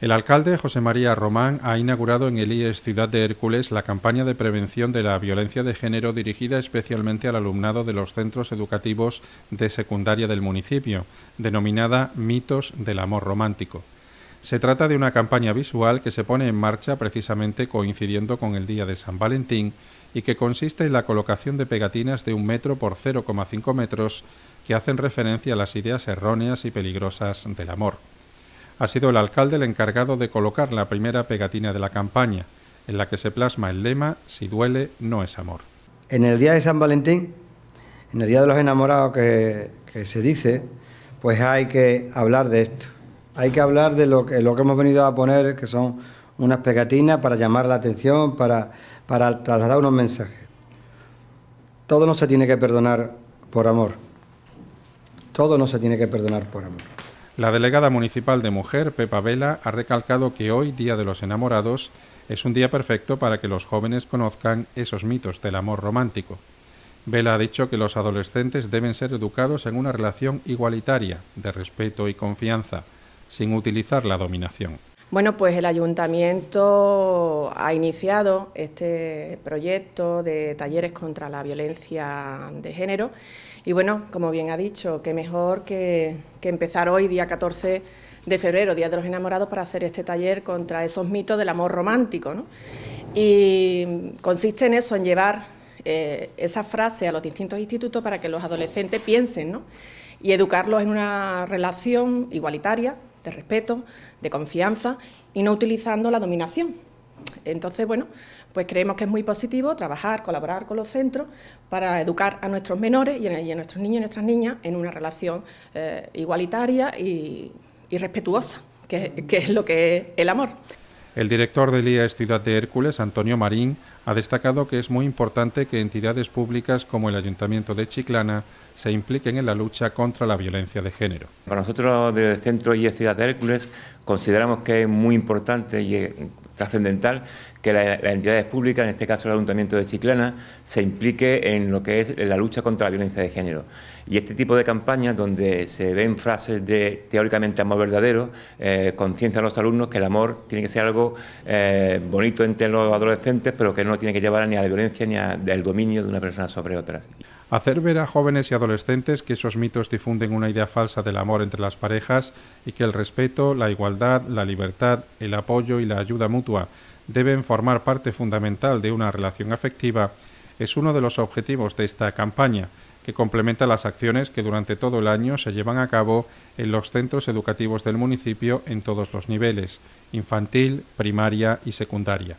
El alcalde José María Román ha inaugurado en el IES Ciudad de Hércules la campaña de prevención de la violencia de género dirigida especialmente al alumnado de los centros educativos de secundaria del municipio, denominada Mitos del Amor Romántico. Se trata de una campaña visual que se pone en marcha precisamente coincidiendo con el Día de San Valentín y que consiste en la colocación de pegatinas de un metro por 0,5 metros que hacen referencia a las ideas erróneas y peligrosas del amor ha sido el alcalde el encargado de colocar la primera pegatina de la campaña, en la que se plasma el lema Si duele, no es amor. En el día de San Valentín, en el día de los enamorados que, se dice, pues hay que hablar de esto. Hay que hablar de lo que, lo que hemos venido a poner, que son unas pegatinas para llamar la atención, para, para trasladar unos mensajes. Todo no se tiene que perdonar por amor. Todo no se tiene que perdonar por amor. La delegada municipal de Mujer, Pepa Vela, ha recalcado que hoy, Día de los Enamorados, es un día perfecto para que los jóvenes conozcan esos mitos del amor romántico. Vela ha dicho que los adolescentes deben ser educados en una relación igualitaria, de respeto y confianza, sin utilizar la dominación. Bueno, pues el ayuntamiento ha iniciado este proyecto de talleres contra la violencia de género y bueno, como bien ha dicho, qué mejor que, empezar hoy, día 14 de febrero, Día de los Enamorados, para hacer este taller contra esos mitos del amor romántico. ¿no? Y consiste en eso, en llevar eh, esa frase a los distintos institutos para que los adolescentes piensen y educarlos en una relación igualitaria de respeto, de confianza y no utilizando la dominación. Entonces, bueno, pues creemos que es muy positivo trabajar, colaborar con los centros para educar a nuestros menores y a nuestros niños y nuestras niñas en una relación eh, igualitaria y, respetuosa, que es lo que es el amor. El director del IAS Ciudad de Hércules, Antonio Marín, ha destacado que es muy importante que entidades públicas como el Ayuntamiento de Chiclana se impliquen en la lucha contra la violencia de género. Para nosotros del Centro IAS Ciudad de Hércules consideramos que es muy importante y trascendental que las la entidades públicas, en este caso el Ayuntamiento de Chiclana, se implique en lo que es la lucha contra la violencia de género. Y este tipo de campañas donde se ven frases de teóricamente amor verdadero, conciencian eh, conciencia a los alumnos que el amor tiene que ser algo eh, bonito entre los adolescentes, pero que no tiene que llevar ni a la violencia ni al dominio de una persona sobre otra. Hacer ver a jóvenes y adolescentes que esos mitos difunden una idea falsa del amor entre las parejas y que el respeto, la igualdad, la libertad, el apoyo y la ayuda mutua deben formar parte fundamental de una relación afectiva es uno de los objetivos de esta campaña, que complementa las acciones que durante todo el año se llevan a cabo en los centros educativos del municipio en todos los niveles, infantil, primaria y secundaria.